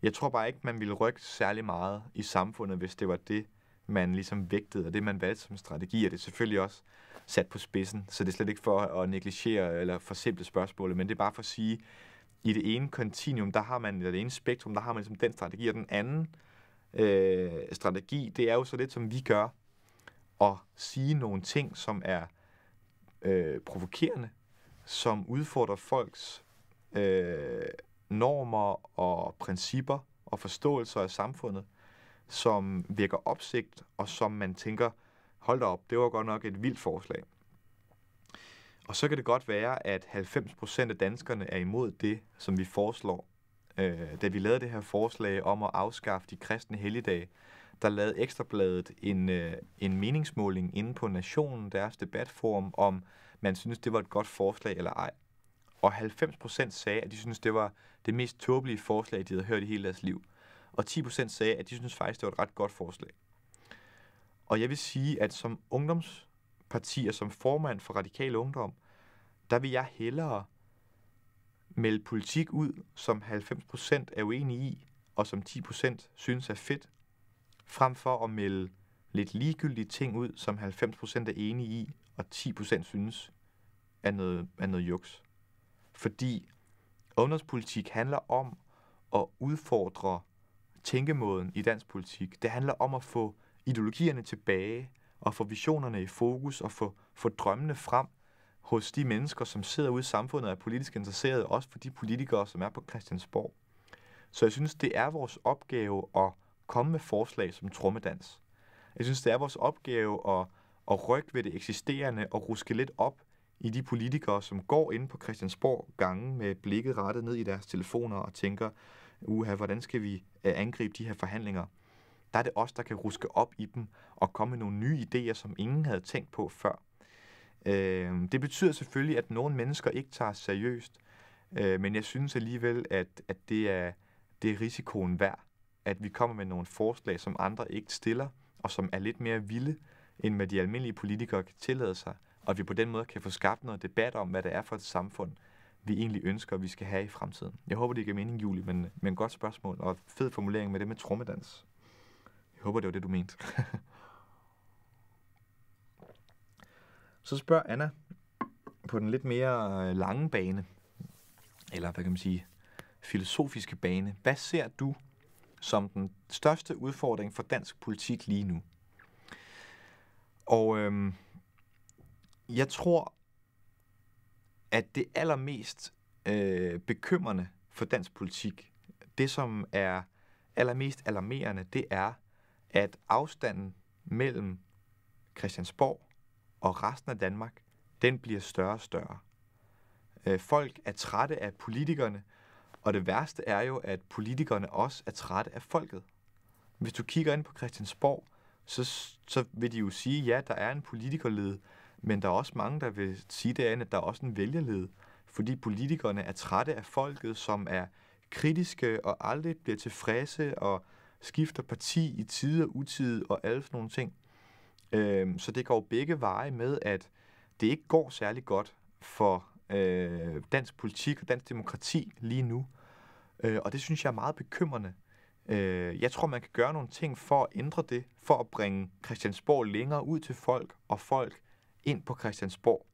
Jeg tror bare ikke, man ville rykke særlig meget i samfundet, hvis det var det, man ligesom vægtede, og det man valgte som strategi, og det er selvfølgelig også sat på spidsen, så det er slet ikke for at negligere eller forsimple spørgsmålet, men det er bare for at sige, i det ene kontinuum, der har man, eller det ene spektrum, der har man ligesom den strategi, og den anden øh, strategi, det er jo så lidt som vi gør, at sige nogle ting, som er øh, provokerende, som udfordrer folks øh, normer og principper og forståelser af samfundet, som virker opsigt, og som man tænker, hold da op, det var godt nok et vildt forslag. Og så kan det godt være, at 90% af danskerne er imod det, som vi foreslår. Øh, da vi lavede det her forslag om at afskaffe de kristne helligdage, der lavede Ekstrabladet en, øh, en meningsmåling inde på Nationen, deres debatforum, om man synes, det var et godt forslag eller ej. Og 90% sagde, at de synes, det var det mest tåbelige forslag, de havde hørt i hele deres liv og 10% sagde, at de synes faktisk, det var et ret godt forslag. Og jeg vil sige, at som ungdomsparti og som formand for Radikal Ungdom, der vil jeg hellere melde politik ud, som 90% er uenige i, og som 10% synes er fedt, frem for at melde lidt ligegyldige ting ud, som 90% er enige i, og 10% synes er noget, er noget juks. Fordi ungdomspolitik handler om at udfordre tænkemåden i dansk politik. Det handler om at få ideologierne tilbage og få visionerne i fokus og få, få drømmene frem hos de mennesker, som sidder ude i samfundet og er politisk interesserede, også for de politikere, som er på Christiansborg. Så jeg synes, det er vores opgave at komme med forslag som trommedans. Jeg synes, det er vores opgave at, at rykke ved det eksisterende og ruske lidt op i de politikere, som går ind på Christiansborg gange med blikket rettet ned i deres telefoner og tænker, uha, hvordan skal vi øh, angribe de her forhandlinger? Der er det os, der kan ruske op i dem og komme med nogle nye idéer, som ingen havde tænkt på før. Øh, det betyder selvfølgelig, at nogle mennesker ikke tager seriøst, øh, men jeg synes alligevel, at, at det, er, det er risikoen værd, at vi kommer med nogle forslag, som andre ikke stiller, og som er lidt mere vilde, end hvad de almindelige politikere kan tillade sig, og at vi på den måde kan få skabt noget debat om, hvad det er for et samfund, vi egentlig ønsker, vi skal have i fremtiden. Jeg håber, det giver mening, Julie, men, men godt spørgsmål, og fed formulering med det med trommedans. Jeg håber, det var det, du mente. Så spørger Anna på den lidt mere øh, lange bane, eller hvad kan man sige, filosofiske bane. Hvad ser du som den største udfordring for dansk politik lige nu? Og øhm, jeg tror, at det allermest øh, bekymrende for dansk politik, det som er allermest alarmerende, det er, at afstanden mellem Christiansborg og resten af Danmark, den bliver større og større. Øh, folk er trætte af politikerne, og det værste er jo, at politikerne også er trætte af folket. Hvis du kigger ind på Christiansborg, så, så vil de jo sige, ja, der er en politikerled, men der er også mange, der vil sige det at der er også en vælgerled, fordi politikerne er trætte af folket, som er kritiske og aldrig bliver tilfredse og skifter parti i tide og utide og alle sådan nogle ting. Øhm, så det går begge veje med, at det ikke går særlig godt for øh, dansk politik og dansk demokrati lige nu. Øh, og det synes jeg er meget bekymrende. Øh, jeg tror, man kan gøre nogle ting for at ændre det, for at bringe Christiansborg længere ud til folk, og folk ind på Christiansborg.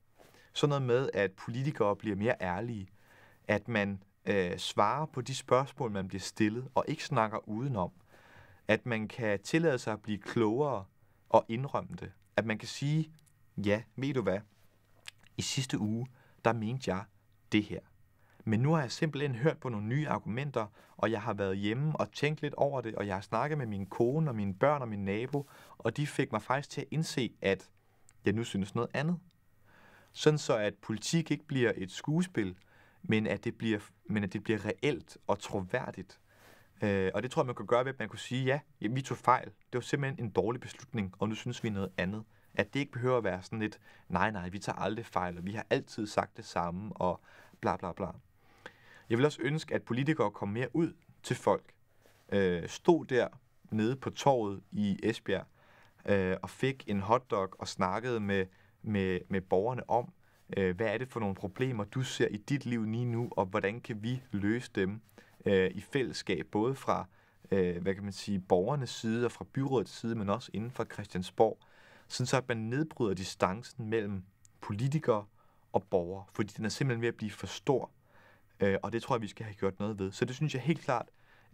Sådan noget med, at politikere bliver mere ærlige, at man øh, svarer på de spørgsmål, man bliver stillet, og ikke snakker udenom. At man kan tillade sig at blive klogere og indrømme det. At man kan sige, ja, ved du hvad, i sidste uge, der mente jeg det her. Men nu har jeg simpelthen hørt på nogle nye argumenter, og jeg har været hjemme og tænkt lidt over det, og jeg har snakket med min kone og mine børn og min nabo, og de fik mig faktisk til at indse, at jeg nu synes noget andet. Sådan så, at politik ikke bliver et skuespil, men at det bliver, men at det bliver reelt og troværdigt. Øh, og det tror jeg, man kunne gøre ved, at man kunne sige, ja, vi tog fejl. Det var simpelthen en dårlig beslutning, og nu synes vi noget andet. At det ikke behøver at være sådan lidt, nej, nej, vi tager aldrig fejl, og vi har altid sagt det samme, og bla bla bla. Jeg vil også ønske, at politikere kom mere ud til folk. Øh, stod der nede på torvet i Esbjerg øh, og fik en hotdog og snakkede med, med, med borgerne om, øh, hvad er det for nogle problemer, du ser i dit liv lige nu, og hvordan kan vi løse dem øh, i fællesskab, både fra øh, hvad kan man sige, borgernes side og fra byrådets side, men også inden for Christiansborg, sådan så at man nedbryder distancen mellem politikere og borgere, fordi den er simpelthen ved at blive for stor, øh, og det tror jeg, vi skal have gjort noget ved. Så det synes jeg helt klart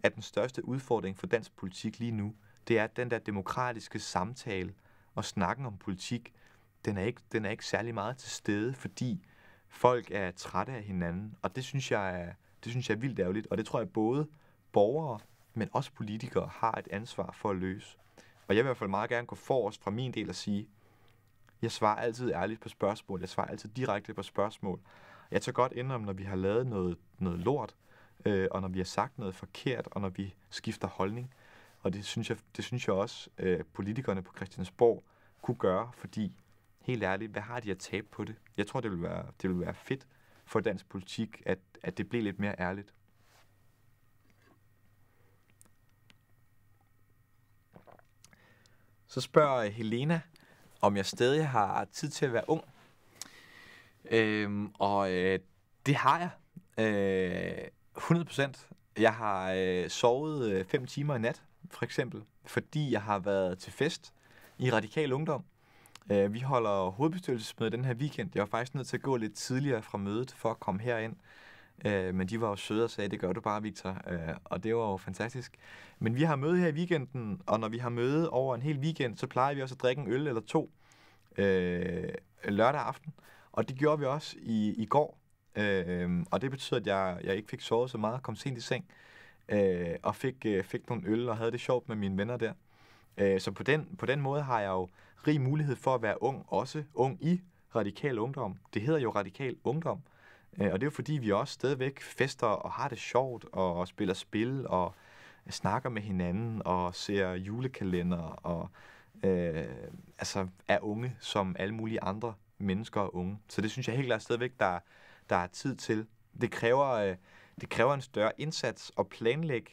at den største udfordring for dansk politik lige nu, det er, at den der demokratiske samtale og snakken om politik, den er ikke, den er ikke særlig meget til stede, fordi folk er trætte af hinanden, og det synes jeg er, det synes jeg er vildt ærgerligt, og det tror jeg både borgere, men også politikere har et ansvar for at løse. Og jeg vil i hvert fald meget gerne gå forrest fra min del og sige, jeg svarer altid ærligt på spørgsmål, jeg svarer altid direkte på spørgsmål. Jeg tager godt ind om, når vi har lavet noget, noget lort, øh, og når vi har sagt noget forkert, og når vi skifter holdning, og det synes jeg, det synes jeg også, øh, politikerne på Christiansborg kunne gøre, fordi helt ærligt, hvad har de at tabe på det? Jeg tror, det vil være, det vil være fedt for dansk politik, at, at det bliver lidt mere ærligt. Så spørger Helena, om jeg stadig har tid til at være ung. Øhm, og øh, det har jeg. Øh, 100 procent. Jeg har øh, sovet 5 øh, timer i nat, for eksempel, fordi jeg har været til fest i Radikal Ungdom. Øh, vi holder hovedbestyrelsesmøde den her weekend. Jeg var faktisk nødt til at gå lidt tidligere fra mødet for at komme herind. Øh, men de var jo søde og sagde, det gør du bare, Victor. Øh, og det var jo fantastisk. Men vi har møde her i weekenden, og når vi har møde over en hel weekend, så plejer vi også at drikke en øl eller to øh, lørdag aften. Og det gjorde vi også i, i går. Øh, og det betyder, at jeg, jeg ikke fik sovet så meget og kom sent i seng. Øh, øh, og fik, øh, fik nogle øl og havde det sjovt med mine venner der. Øh, så på den, på den måde har jeg jo rig mulighed for at være ung, også ung i radikal ungdom. Det hedder jo radikal ungdom, øh, og det er jo fordi, vi også stadigvæk fester og har det sjovt og, og spiller spil og snakker med hinanden og ser julekalender og øh, altså er unge som alle mulige andre mennesker og unge. Så det synes jeg helt klart stadigvæk, der, der er tid til. Det kræver... Øh, det kræver en større indsats at planlægge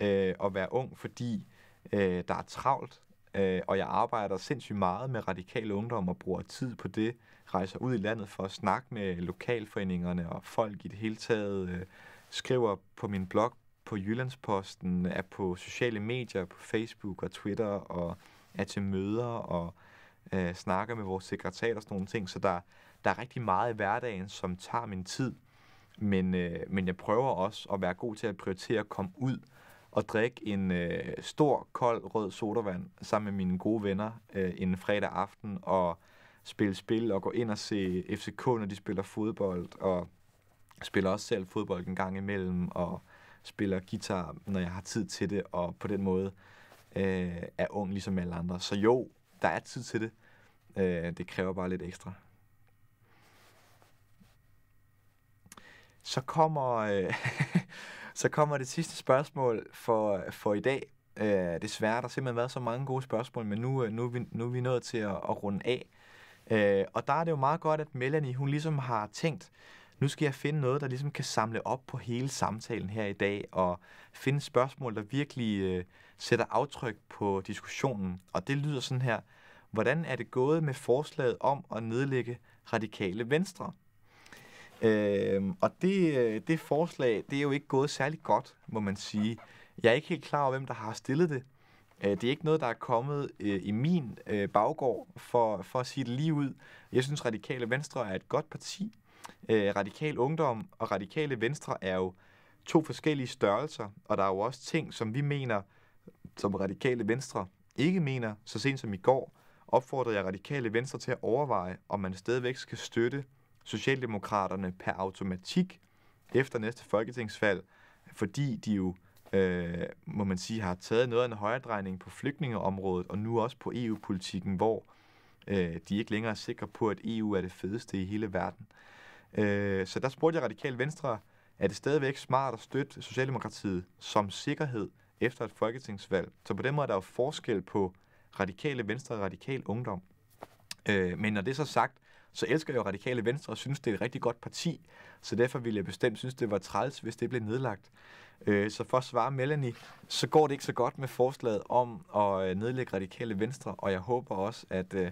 øh, at være ung, fordi øh, der er travlt, øh, og jeg arbejder sindssygt meget med radikale ungdom og bruger tid på det, rejser ud i landet for at snakke med lokalforeningerne og folk i det hele taget, øh, skriver på min blog på Jyllandsposten, er på sociale medier, på Facebook og Twitter, og er til møder og øh, snakker med vores sekretær og sådan nogle ting. Så der, der er rigtig meget i hverdagen, som tager min tid. Men, øh, men jeg prøver også at være god til at prioritere at komme ud og drikke en øh, stor, kold, rød sodavand sammen med mine gode venner øh, en fredag aften og spille spil og gå ind og se FCK, når de spiller fodbold og spiller også selv fodbold en gang imellem og spiller guitar, når jeg har tid til det og på den måde øh, er ung ligesom alle andre. Så jo, der er tid til det. Øh, det kræver bare lidt ekstra. så kommer, øh, så kommer det sidste spørgsmål for, for i dag. Øh, desværre, der har simpelthen været så mange gode spørgsmål, men nu, øh, nu, er, vi, nu er vi nået til at, at runde af. Øh, og der er det jo meget godt, at Melanie, hun ligesom har tænkt, nu skal jeg finde noget, der ligesom kan samle op på hele samtalen her i dag, og finde spørgsmål, der virkelig øh, sætter aftryk på diskussionen. Og det lyder sådan her. Hvordan er det gået med forslaget om at nedlægge radikale venstre? Øh, og det, øh, det forslag, det er jo ikke gået særlig godt, må man sige. Jeg er ikke helt klar over, hvem der har stillet det. Øh, det er ikke noget, der er kommet øh, i min øh, baggård, for, for at sige det lige ud. Jeg synes, Radikale Venstre er et godt parti. Øh, Radikal Ungdom og Radikale Venstre er jo to forskellige størrelser, og der er jo også ting, som vi mener, som Radikale Venstre ikke mener, så sent som i går, opfordrede jeg Radikale Venstre til at overveje, om man stadigvæk skal støtte Socialdemokraterne per automatik efter næste folketingsvalg, fordi de jo, øh, må man sige, har taget noget af en højredrejning på flygtningeområdet, og nu også på EU-politikken, hvor øh, de ikke længere er sikre på, at EU er det fedeste i hele verden. Øh, så der spurgte jeg Radikal Venstre, er det stadigvæk smart at støtte Socialdemokratiet som sikkerhed efter et folketingsvalg? Så på den måde er der jo forskel på radikale venstre og radikal ungdom. Øh, men når det er så sagt, så elsker jeg jo Radikale Venstre og synes, det er et rigtig godt parti. Så derfor ville jeg bestemt synes, det var træls, hvis det blev nedlagt. Øh, så for at svare Melanie, så går det ikke så godt med forslaget om at øh, nedlægge Radikale Venstre, og jeg håber også, at, øh,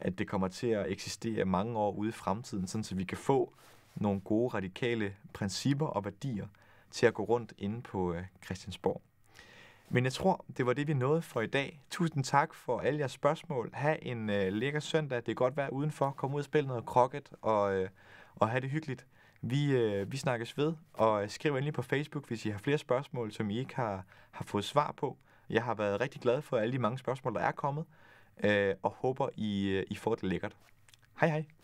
at det kommer til at eksistere mange år ude i fremtiden, sådan så vi kan få nogle gode radikale principper og værdier til at gå rundt inde på øh, Christiansborg. Men jeg tror, det var det, vi nåede for i dag. Tusind tak for alle jeres spørgsmål. Ha' en øh, lækker søndag. Det er godt vejr udenfor. Kom ud og spil noget krokket, og, øh, og have det hyggeligt. Vi, øh, vi snakkes ved, og øh, skriv endelig på Facebook, hvis I har flere spørgsmål, som I ikke har, har fået svar på. Jeg har været rigtig glad for alle de mange spørgsmål, der er kommet, øh, og håber, I, øh, I får det lækkert. Hej hej!